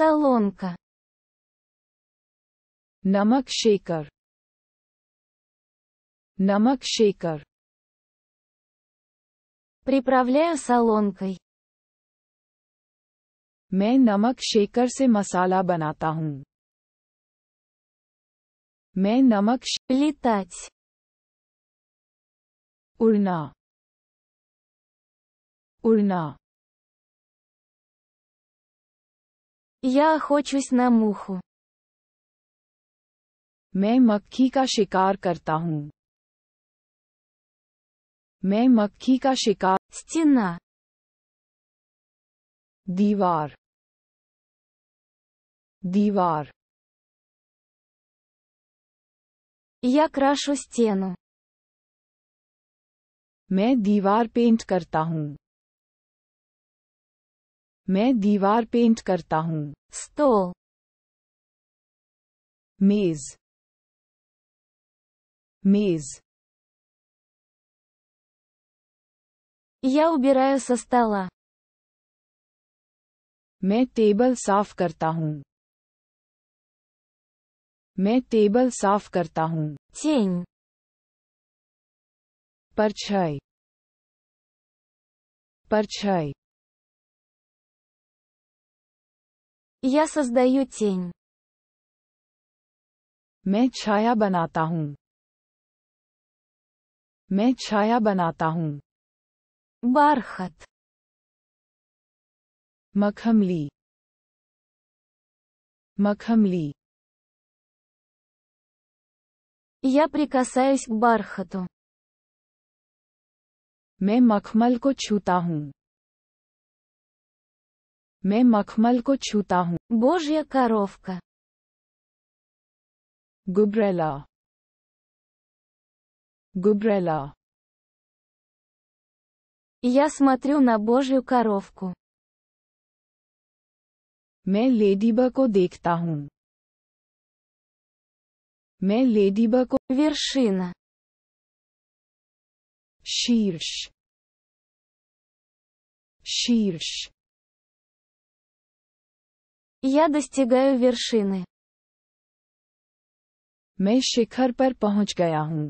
соломка नमक शेकर नमक शेकर Приправляю солонкой. मैं नमक शेकर से मसाला बनाता हूँ मैं नमक Летать. उड़ना उड़ना Я охочусь на муху. मैं मक्खी का शिकार करता हूँ मैं मक्खी का शिकार चिन्ना दीवार दीवार या क्रश стену. मैं दीवार पेंट करता हूँ मैं दीवार पेंट करता हूँ स्तो मेज मेज या उबिराय со मैं टेबल साफ करता हूँ मैं टेबल साफ करता हूँ Тень. परछाई परछाई Я создаю тень. मैं छाया बनाता हूँ मैं छाया बनाता हूँ बारखत मखमली मखमली या प्रिकसाइस बारखतों मैं मखमल को छूता हूँ मैं मखमल को छूता हूँ Божья коровка. Губрела. Губрела. Я смотрю на Божью коровку. मैं लेडीबग को देखता हूँ मैं लेडीबग को вершина शीर्ष शीर्ष Я достигаю вершины. मैं शिखर पर पहुंच गया हूँ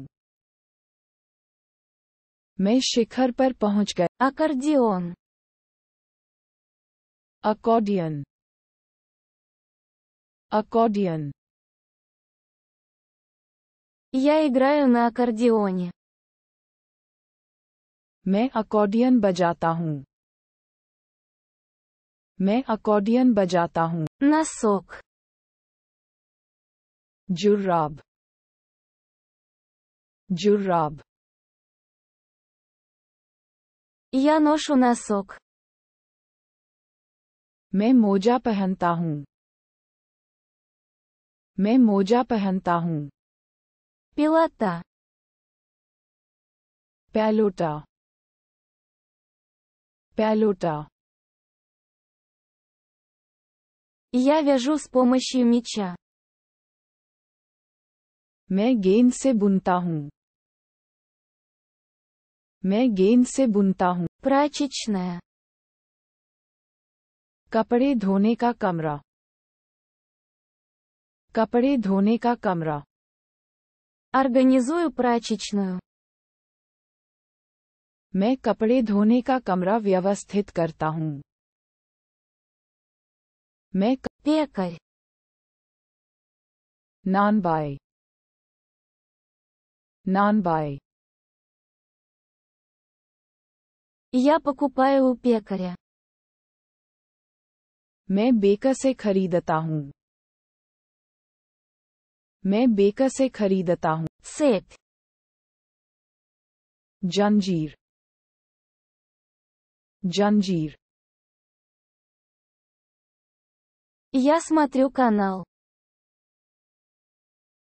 मैं शिखर पर पहुंच गया अकॉर्डियन अकॉर्डियन अकॉर्डियन Я играю मैं अकॉर्डियन बजाता हूँ मैं अकॉर्डियन बजाता हूँ नसोक जुर्राब जुर्राब Я सुना носок. मैं मोजा पहनता हूँ मैं मोजा पहनता हूँ पिलाता पैलोटा पैलोटा Я вяжу с помощью меча. मैं गेंद से बुनता हूँ मैं गेंद से बुनता हूँ Прачечная. कपड़े धोने का कमरा कपड़े धोने का कमरा Организую прачечную. मैं कपड़े धोने का कमरा व्यवस्थित करता हूँ मैं कर नान बाय नान बाय या पकुपाय उपया मैं बेकर से खरीदता हूँ मैं बेकर से खरीदता हूँ सेठ जंजीर जंजीर Я смотрю канал.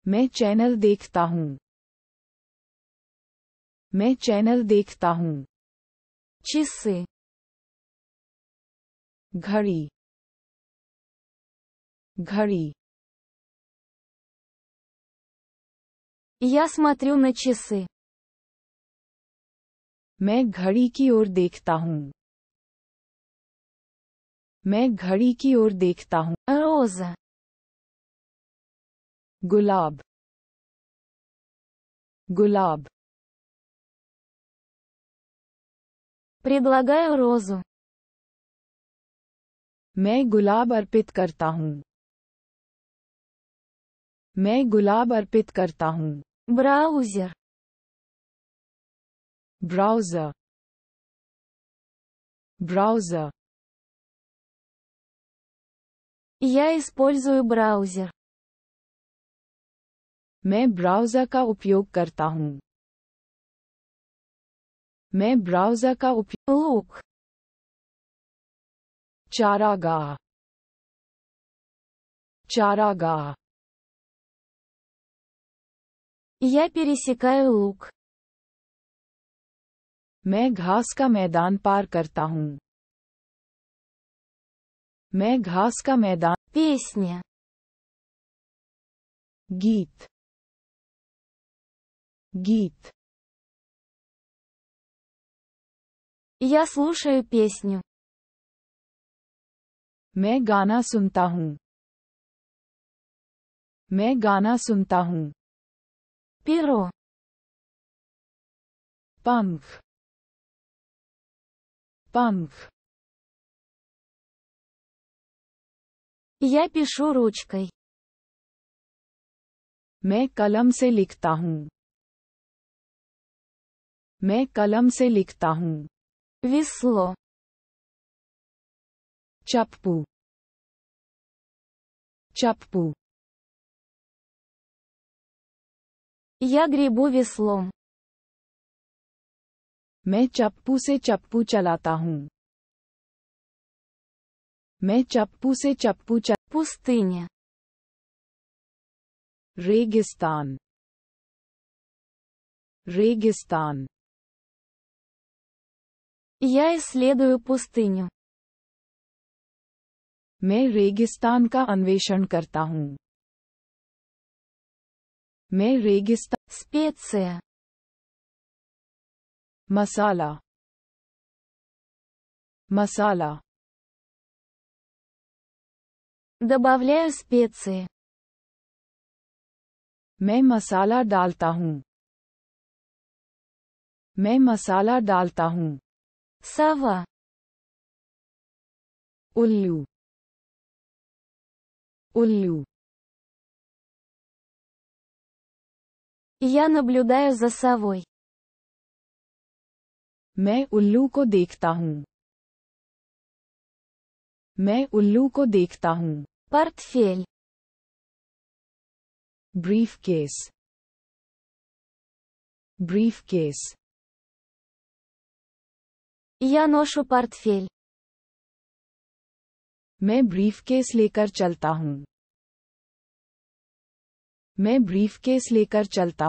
मैं चैनल देखता हूँ मैं चैनल देखता हूँ Часы. घड़ी घड़ी Я में на часы. मैं घड़ी की ओर देखता हूँ मैं घड़ी की ओर देखता हूँ रोज गुलाब गुलाब предлагаю розу मैं गुलाब अर्पित करता हूँ मैं गुलाब अर्पित करता हूँ ब्राउजर ब्राउजर ब्राउजर Я использую браузер. मैं ब्राउज़र का उपयोग करता हूँ मैं ब्राउज़र का उपयोग चारागाह चारागाह Я пересекаю луг. मैं घास का मैदान पार करता हूँ मैं घास का मैदान Песня. Гид. Гид. Я слушаю песню. मैं गाना सुनता हूँ मैं गाना सुनता हूँ Перо. पंख पंख Я пишу ручкой. मैं कलम से लिखता हूँ मैं कलम से लिखता हूँ Весло. Чаппу. Чаппу. Я гребу веслом. मैं चप्पू से चप्पू चलाता हूँ मैं चप्पू से चप्पू चप्पू रेगिस्तान रेगिस्तान यह इसलिए दो पुस्तिनु मैं रेगिस्तान का अन्वेषण करता हूँ मैं रेगिस्तान स्पेत से मसाला मसाला Добавляю специи. मैं मसाला डालता हूँ मैं मसाला डालता हूँ Сова. Уллю. Уллю. Я наблюдаю за совой. मैं उल्लू को देखता हूँ मैं उल्लू को देखता हूँ पर्थफेल ब्रीफ केस ब्रीफ केस या नोशो पर्थफेल मैं ब्रीफ केस लेकर चलता हूँ मैं ब्रीफ केस लेकर चलता हूँ